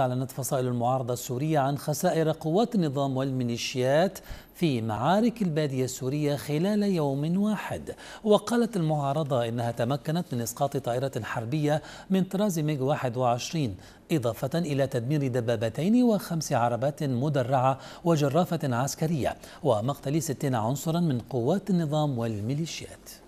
أعلنت فصائل المعارضة السورية عن خسائر قوات النظام والميليشيات في معارك البادية السورية خلال يوم واحد وقالت المعارضة إنها تمكنت من إسقاط طائرة حربية من طراز ميغ 21 إضافة إلى تدمير دبابتين وخمس عربات مدرعة وجرافة عسكرية ومقتل 60 عنصرا من قوات النظام والميليشيات